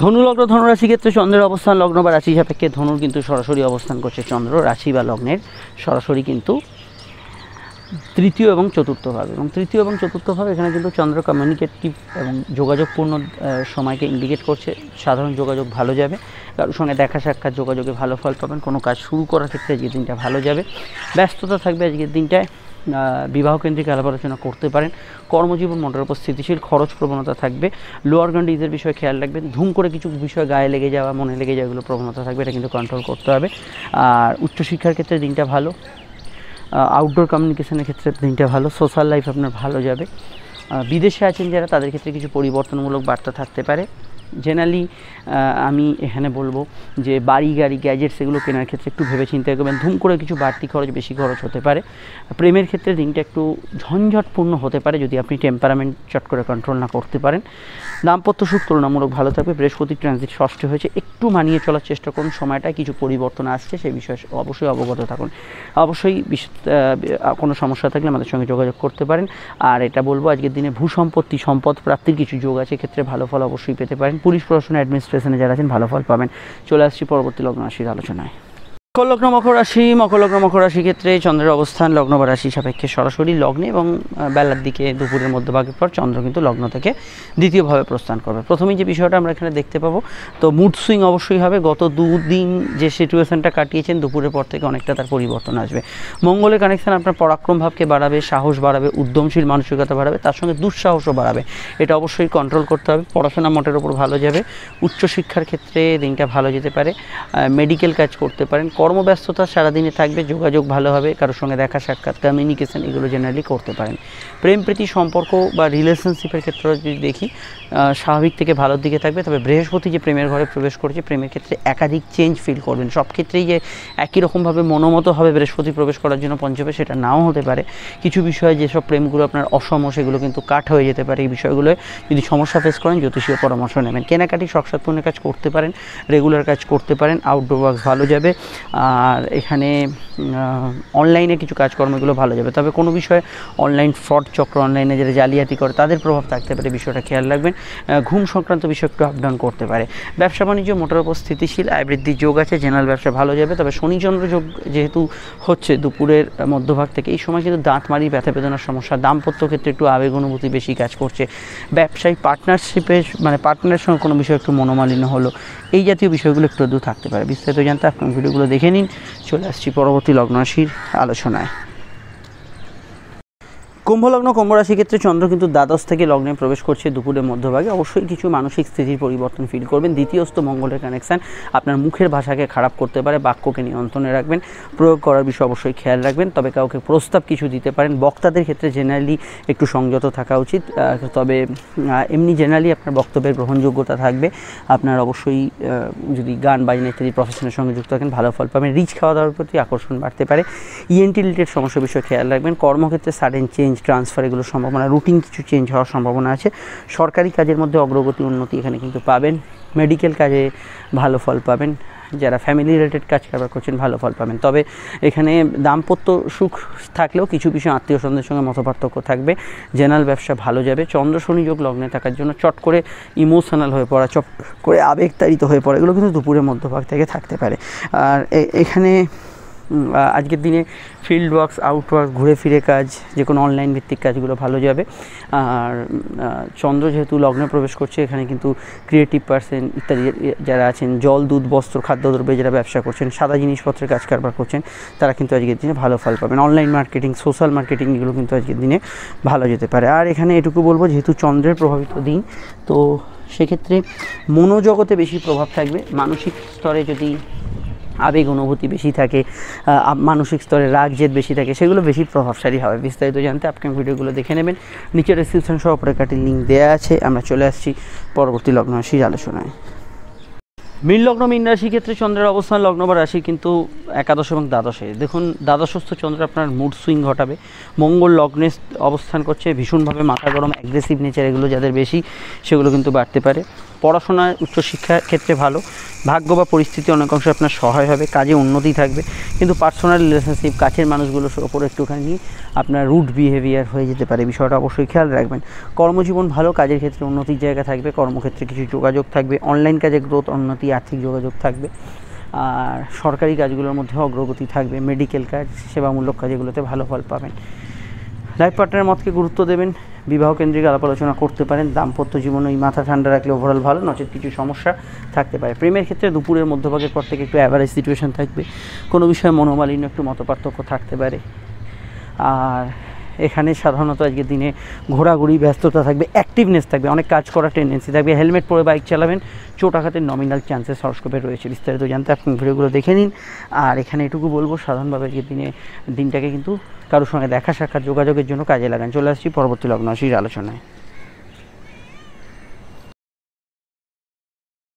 ধনুলগ্ন ধনুরাশি ক্ষেত্রে চন্দ্রের অবস্থান লগ্ন বা রাশি সাপেক্ষে ধনুর কিন্তু সরাসরি অবস্থান করছে চন্দ্র রাশি বা লগ্নের সরাসরি কিন্তু তৃতীয় এবং চতুর্থভাবে এবং তৃতীয় এবং চতুর্থভাবে এখানে কিন্তু চন্দ্র কমিউনিকেটিভ এবং যোগাযোগপূর্ণ সময়কে ইন্ডিকেট করছে সাধারণ যোগাযোগ ভালো যাবে কারোর সঙ্গে দেখা সাক্ষাৎ যোগাযোগে ভালো ফল পাবেন কোনো কাজ শুরু করার ক্ষেত্রে আজকের দিনটা ভালো যাবে ব্যস্ততা থাকবে আজকের দিনটায় বিবাহ কেন্দ্রিক আলাপ আলোচনা করতে পারেন কর্মজীবন মনটার উপর স্থিতিশীল খরচ প্রবণতা থাকবে লোয়ার ডিজের বিষয়ে খেয়াল রাখবেন ধুম করে কিছু বিষয় গায়ে লেগে যাওয়া মনে লেগে যাওয়া এগুলো প্রবণতা থাকবে এটা কিন্তু কন্ট্রোল করতে হবে আর উচ্চশিক্ষার ক্ষেত্রে দিনটা ভালো আউটডোর কমিউনিকেশনের ক্ষেত্রে দিনটা ভালো সোশ্যাল লাইফ আপনার ভালো যাবে বিদেশে আছেন যারা তাদের ক্ষেত্রে কিছু পরিবর্তনমূলক বার্তা থাকতে পারে জেনারেলি আমি এখানে বলবো যে বাড়ি গাড়ি গ্যাজেট সেগুলো কেনার ক্ষেত্রে একটু ভেবে চিন্তা করবেন ধুম করে কিছু বাড়তি খরচ বেশি খরচ হতে পারে প্রেমের ক্ষেত্রে দিনটা একটু ঝঞ্ঝটপূর্ণ হতে পারে যদি আপনি টেম্পারামেন্ট চট করে কন্ট্রোল না করতে পারেন দাম্পত্য সুখ তুলনামূলক ভালো থাকবে বৃহস্পতি ট্রানজিট ষষ্ঠ হয়েছে একটু মানিয়ে চলার চেষ্টা করুন সময়টা কিছু পরিবর্তন আসছে সেই বিষয়ে অবশ্যই অবগত থাকুন অবশ্যই কোনো সমস্যা থাকলে আমাদের সঙ্গে যোগাযোগ করতে পারেন আর এটা বলবো আজকের দিনে ভূসম্পত্তি সম্পদ প্রাপ্তির কিছু যোগ আছে ক্ষেত্রে ভালো ফল অবশ্যই পেতে পারেন পুলিশ প্রশাসন অ্যাডমিনিস্ট্রেশনে যারা আছেন ভালো ফল পাবেন চলে আসছি পরবর্তী লগ্ন রাশির আলোচনায় মকর মকর রাশি মকর লগ্ন মকর রাশি ক্ষেত্রে চন্দ্রের অবস্থান লগ্ন বা রাশি সাপেক্ষে সরাসরি লগ্নে এবং বেলার দিকে দুপুরের মধ্যভাগের পর চন্দ্র কিন্তু লগ্ন থেকে দ্বিতীয়ভাবে প্রস্থান করবে প্রথমেই যে বিষয়টা আমরা এখানে দেখতে পাবো তো মুড সুইং অবশ্যই হবে গত দুদিন যে সিচুয়েশানটা কাটিয়েছেন দুপুরের পর থেকে অনেকটা তার পরিবর্তন আসবে মঙ্গলের কানেকশান আপনার পরাক্রম ভাবকে বাড়াবে সাহস বাড়াবে উদ্যমশীল মানসিকতা বাড়াবে তার সঙ্গে দুঃসাহসও বাড়াবে এটা অবশ্যই কন্ট্রোল করতে হবে পড়াশোনা মোটের ওপর ভালো যাবে উচ্চশিক্ষার ক্ষেত্রে দিনটা ভালো যেতে পারে মেডিকেল কাজ করতে পারেন কর্মব্যস্ততা সারাদিনে থাকবে যোগাযোগ ভালো হবে কারোর সঙ্গে দেখা সাক্ষাৎ কমিউনিকেশান এগুলো জেনারেলি করতে পারেন প্রেম প্রীতি সম্পর্ক বা রিলেশনশিপের ক্ষেত্রে যদি দেখি স্বাভাবিক থেকে ভালোর দিকে থাকবে তবে বৃহস্পতি যে প্রেমের ঘরে প্রবেশ করেছে প্রেমের ক্ষেত্রে একাধিক চেঞ্জ ফিল করবেন সব ক্ষেত্রেই যে একই রকমভাবে মনোমতভাবে বৃহস্পতি প্রবেশ করার জন্য পঞ্চমে সেটা নাও হতে পারে কিছু বিষয়ে যেসব প্রেমগুলো আপনার অসম সেগুলো কিন্তু কাট হয়ে যেতে পারে এই বিষয়গুলো যদি সমস্যা ফেস করেন জ্যোতিষীয় পরামর্শ নেবেন কেনাকাটি শখসাৎপূর্ণ কাজ করতে পারেন রেগুলার কাজ করতে পারেন আউটডোর ওয়ার্ক ভালো যাবে আর এখানে অনলাইনে কিছু কাজকর্মগুলো ভালো যাবে তবে কোনো বিষয়ে অনলাইন ফ্রড চক্র অনলাইনে যারা জালিয়াতি করে তাদের প্রভাব থাকতে পারে বিষয়টা খেয়াল রাখবেন ঘুম সংক্রান্ত বিষয় একটু আপডাউন করতে পারে ব্যবসা বাণিজ্য মোটার উপর স্থিতিশীল আয় বৃদ্ধির যোগ আছে জেনারেল ব্যবসা ভালো যাবে তবে শনিচন্দ্র যোগ যেহেতু হচ্ছে দুপুরের মধ্যভাগ থেকে এই সময় কিন্তু দাঁত মারি ব্যথা বেদনার সমস্যা দাম্পত্য ক্ষেত্রে একটু আবেগ অনুভূতি বেশি কাজ করছে ব্যবসায়ী পার্টনারশিপে মানে পার্টনারের সঙ্গে কোনো বিষয় একটু মনোমালিন্য হলো এই জাতীয় বিষয়গুলো একটু দূর থাকতে পারে বিস্তারিত জানতে আপনার ভিডিওগুলো দেখে নিন চলে আসছি পরবর্তী লগ্নরাশির আলোচনায় কুম্ভলগ্ন কুম্ভরাশি ক্ষেত্রে চন্দ্র কিন্তু দ্বাদশ থেকে লগ্নে প্রবেশ করছে দুপুরের মধ্যভাগে অবশ্যই কিছু মানসিক স্থিতির পরিবর্তন ফিল করবেন দ্বিতীয়স্থ মঙ্গলের কানেকশান আপনার মুখের ভাষাকে খারাপ করতে পারে বাক্যকে নিয়ন্ত্রণে রাখবেন প্রয়োগ করার বিষয়ে অবশ্যই খেয়াল রাখবেন তবে কাউকে প্রস্তাব কিছু দিতে পারেন বক্তাদের ক্ষেত্রে জেনারেলি একটু সংযত থাকা উচিত তবে এমনি জেনারেলি আপনার বক্তব্যের গ্রহণযোগ্যতা থাকবে আপনার অবশ্যই যদি গান বাজনা ইত্যাদি প্রফেশনের সঙ্গে যুক্ত থাকেন ভালো ফল পাবেন রিচ খাওয়া দাওয়ার প্রতি আকর্ষণ বাড়তে পারে ইএনটি e রিলেটেড সমস্যা বিষয়ে খেয়াল রাখবেন কর্মক্ষেত্রে সাডেন চেঞ্জ ট্রান্সফার এগুলোর সম্ভাবনা রুটিন কিছু চেঞ্জ হওয়ার সম্ভাবনা আছে সরকারি কাজের মধ্যে অগ্রগতি উন্নতি এখানে কিন্তু পাবেন মেডিকেল কাজে ভালো ফল পাবেন যারা ফ্যামিলি রিলেটেড কাজ কারবার করছেন ভালো ফল পাবেন তবে এখানে দাম্পত্য সুখ থাকলেও কিছু কিছু আত্মীয় স্বজনদের সঙ্গে মতপার্থক্য থাকবে জেনারেল ব্যবসা ভালো যাবে চন্দ্র যোগ লগ্নে থাকার জন্য চট করে ইমোশনাল হয়ে পড়া চট করে আবেগতাড়িত হয়ে পড়া এগুলো কিন্তু দুপুরের মধ্যভাগ থেকে থাকতে পারে আর এখানে আজকের দিনে ফিল্ড ওয়ার্কস আউটওয়ার্ক ঘুরে ফিরে কাজ যে কোনো অনলাইন ভিত্তিক কাজগুলো ভালো যাবে আর চন্দ্র যেহেতু লগ্নে প্রবেশ করছে এখানে কিন্তু ক্রিয়েটিভ পার্সন ইত্যাদি যারা আছেন জল দুধ বস্ত্র খাদ্যদ্রব্যে যারা ব্যবসা করছেন সাদা জিনিসপত্রের কাজ কারবার করছেন তারা কিন্তু আজকের দিনে ভালো ফল পাবেন অনলাইন মার্কেটিং সোশ্যাল মার্কেটিং এগুলো কিন্তু আজকের দিনে ভালো যেতে পারে আর এখানে এটুকু বলবো যেহেতু চন্দ্রের প্রভাবিত দিন তো সেক্ষেত্রে মনোজগতে বেশি প্রভাব থাকবে মানসিক স্তরে যদি আবেগ অনুভূতি বেশি থাকে মানসিক স্তরে রাগ জেদ বেশি থাকে সেগুলো বেশি প্রভাবশালী হবে বিস্তারিত জানতে আপনি ভিডিওগুলো দেখে নেবেন নিচে ডিসক্রিপশন সহ অপরেকাটির লিঙ্ক দেওয়া আছে আমরা চলে আসছি পরবর্তী লগ্ন রাশির আলোচনায় মীন লগ্ন মীন রাশির ক্ষেত্রে চন্দ্রের অবস্থান লগ্ন বা রাশি কিন্তু একাদশ এবং দ্বাদশে দেখুন দ্বাদশস্থ চন্দ্র আপনার মুড সুইং ঘটাবে মঙ্গল লগ্নে অবস্থান করছে ভীষণভাবে মাথা গরম অ্যাগ্রেসিভ নেচার এগুলো যাদের বেশি সেগুলো কিন্তু বাড়তে পারে পড়াশোনায় উচ্চশিক্ষার ক্ষেত্রে ভালো ভাগ্য বা পরিস্থিতি অনেক অংশে আপনার সহায় হবে কাজে উন্নতি থাকবে কিন্তু পার্সোনাল রিলেশনশিপ কাছের মানুষগুলোর ওপর একটুখানি আপনার রুট বিহেভিয়ার হয়ে যেতে পারে বিষয়টা অবশ্যই খেয়াল রাখবেন কর্মজীবন ভালো কাজের ক্ষেত্রে উন্নতির জায়গা থাকবে কর্মক্ষেত্রে কিছু যোগাযোগ থাকবে অনলাইন কাজে গ্রোথ উন্নতি আর্থিক যোগাযোগ থাকবে আর সরকারি কাজগুলোর মধ্যে অগ্রগতি থাকবে মেডিকেল কাজ সেবামূলক কাজ এগুলোতে ভালো ফল পাবেন লাইফ পার্টনারের মতকে গুরুত্ব দেবেন বিবাহ কেন্দ্রিক আলাপ আলোচনা করতে পারেন দাম্পত্য জীবনে ওই মাথা ঠান্ডা রাখলে ওভারঅল ভালো নচেত কিছু সমস্যা থাকতে পারে প্রেমের ক্ষেত্রে দুপুরের মধ্যভাগের পর থেকে একটু অ্যাভারেজ সিচুয়েশান থাকবে কোনো বিষয়ে মনোমালিন্য একটু মতপার্থক্য থাকতে পারে আর এখানে সাধারণত আজকের দিনে ঘোরাঘুরি ব্যস্ততা থাকবে অ্যাক্টিভনেস থাকবে অনেক কাজ করার টেন্ডেন্সি থাকবে হেলমেট পরে বাইক চালাবেন চোট আঘাতের নমিনাল চান্সেস হরস্কোপে রয়েছে বিস্তারিত জানতে আপনি ভিডিওগুলো দেখে নিন আর এখানে এটুকু বলবো সাধারণভাবে আজকের দিনে দিনটাকে কিন্তু কারোর সঙ্গে দেখা সাক্ষাৎ যোগাযোগের জন্য কাজে লাগান চলে আসছি পরবর্তী লগ্ন আলোচনায়